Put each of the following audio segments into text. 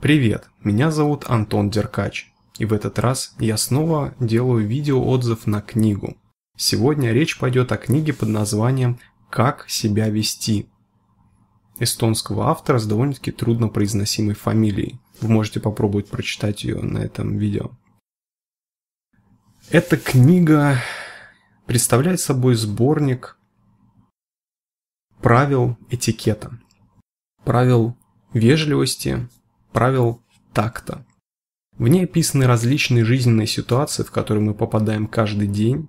Привет, меня зовут Антон Деркач, и в этот раз я снова делаю видеоотзыв на книгу. Сегодня речь пойдет о книге под названием «Как себя вести» эстонского автора с довольно-таки труднопроизносимой фамилией. Вы можете попробовать прочитать ее на этом видео. Эта книга представляет собой сборник правил этикета, правил вежливости, правил такта. В ней описаны различные жизненные ситуации, в которые мы попадаем каждый день,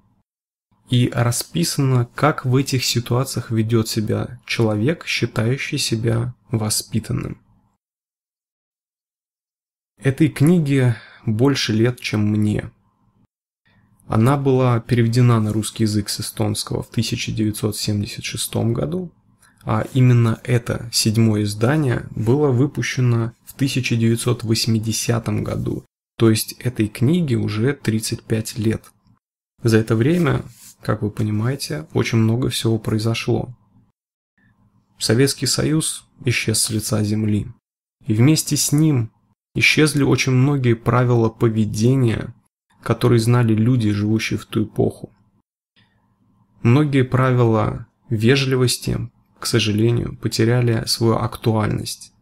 и расписано, как в этих ситуациях ведет себя человек, считающий себя воспитанным. Этой книге больше лет, чем мне. Она была переведена на русский язык с эстонского в 1976 году, а именно это седьмое издание было выпущено в 1980 году, то есть этой книге уже 35 лет. За это время, как вы понимаете, очень много всего произошло. Советский Союз исчез с лица земли. И вместе с ним исчезли очень многие правила поведения, который знали люди, живущие в ту эпоху. Многие правила вежливости, к сожалению, потеряли свою актуальность.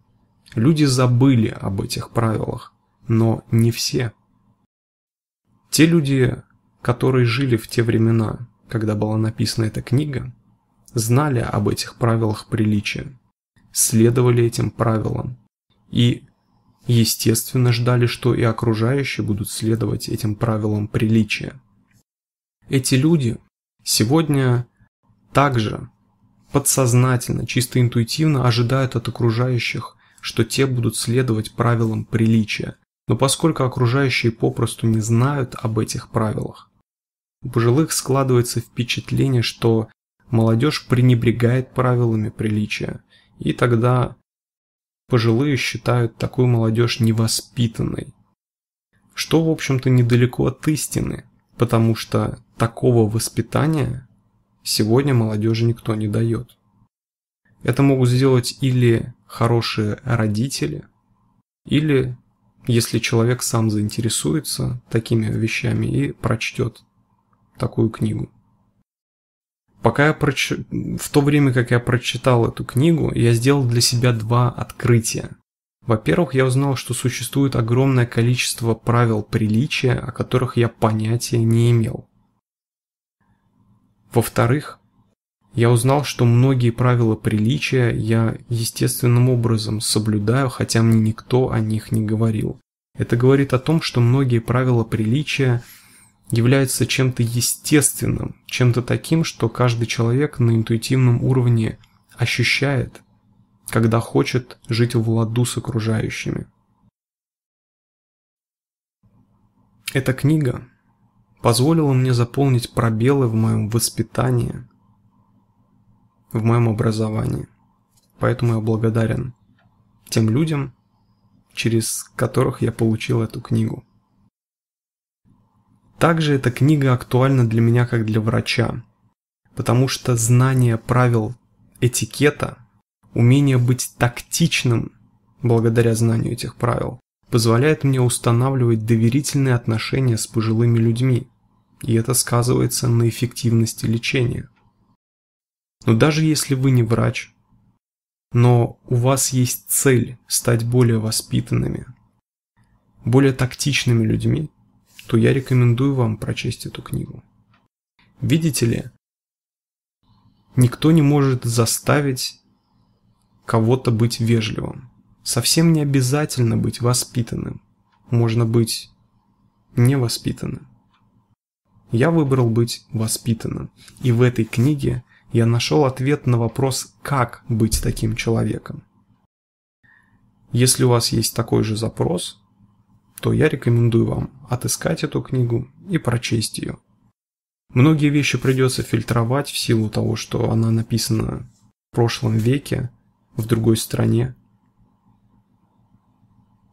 Люди забыли об этих правилах, но не все. Те люди, которые жили в те времена, когда была написана эта книга, знали об этих правилах приличия, следовали этим правилам и Естественно, ждали, что и окружающие будут следовать этим правилам приличия. Эти люди сегодня также подсознательно, чисто интуитивно ожидают от окружающих, что те будут следовать правилам приличия, но поскольку окружающие попросту не знают об этих правилах, у пожилых складывается впечатление, что молодежь пренебрегает правилами приличия, и тогда Пожилые считают такую молодежь невоспитанной. Что, в общем-то, недалеко от истины, потому что такого воспитания сегодня молодежи никто не дает. Это могут сделать или хорошие родители, или если человек сам заинтересуется такими вещами и прочтет такую книгу пока я проч... в то время, как я прочитал эту книгу, я сделал для себя два открытия. Во-первых, я узнал, что существует огромное количество правил приличия, о которых я понятия не имел. Во-вторых, я узнал, что многие правила приличия я естественным образом соблюдаю, хотя мне никто о них не говорил. Это говорит о том, что многие правила приличия является чем-то естественным, чем-то таким, что каждый человек на интуитивном уровне ощущает, когда хочет жить в ладу с окружающими. Эта книга позволила мне заполнить пробелы в моем воспитании, в моем образовании. Поэтому я благодарен тем людям, через которых я получил эту книгу. Также эта книга актуальна для меня как для врача, потому что знание правил этикета, умение быть тактичным благодаря знанию этих правил, позволяет мне устанавливать доверительные отношения с пожилыми людьми, и это сказывается на эффективности лечения. Но даже если вы не врач, но у вас есть цель стать более воспитанными, более тактичными людьми, то я рекомендую вам прочесть эту книгу. Видите ли, никто не может заставить кого-то быть вежливым. Совсем не обязательно быть воспитанным. Можно быть невоспитанным. Я выбрал быть воспитанным. И в этой книге я нашел ответ на вопрос, как быть таким человеком. Если у вас есть такой же запрос, то я рекомендую вам отыскать эту книгу и прочесть ее. Многие вещи придется фильтровать в силу того, что она написана в прошлом веке, в другой стране.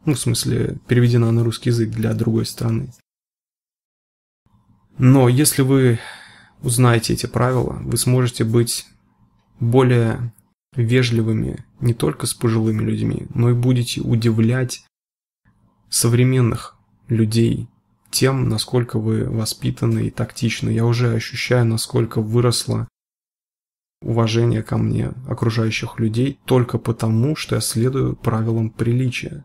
Ну, в смысле, переведена на русский язык для другой страны. Но если вы узнаете эти правила, вы сможете быть более вежливыми не только с пожилыми людьми, но и будете удивлять современных людей, тем, насколько вы воспитаны и тактичны. Я уже ощущаю, насколько выросло уважение ко мне окружающих людей только потому, что я следую правилам приличия.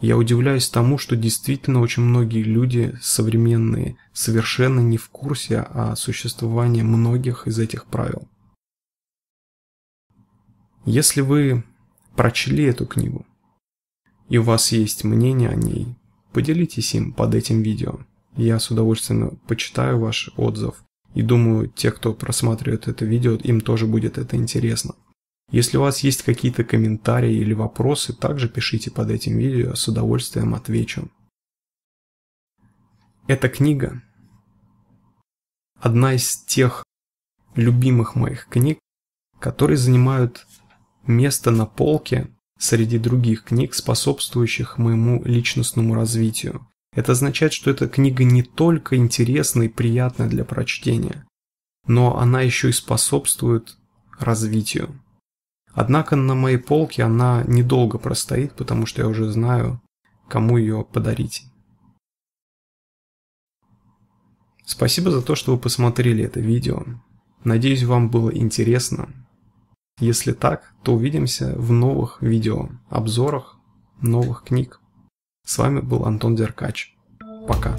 Я удивляюсь тому, что действительно очень многие люди современные совершенно не в курсе о существовании многих из этих правил. Если вы прочли эту книгу, и у вас есть мнение о ней, поделитесь им под этим видео. Я с удовольствием почитаю ваш отзыв и думаю, те, кто просматривает это видео, им тоже будет это интересно. Если у вас есть какие-то комментарии или вопросы, также пишите под этим видео, с удовольствием отвечу. Эта книга одна из тех любимых моих книг, которые занимают место на полке среди других книг, способствующих моему личностному развитию. Это означает, что эта книга не только интересна и приятна для прочтения, но она еще и способствует развитию. Однако на моей полке она недолго простоит, потому что я уже знаю, кому ее подарить. Спасибо за то, что вы посмотрели это видео. Надеюсь, вам было интересно. Если так, то увидимся в новых видео, обзорах новых книг. С вами был Антон Деркач. Пока.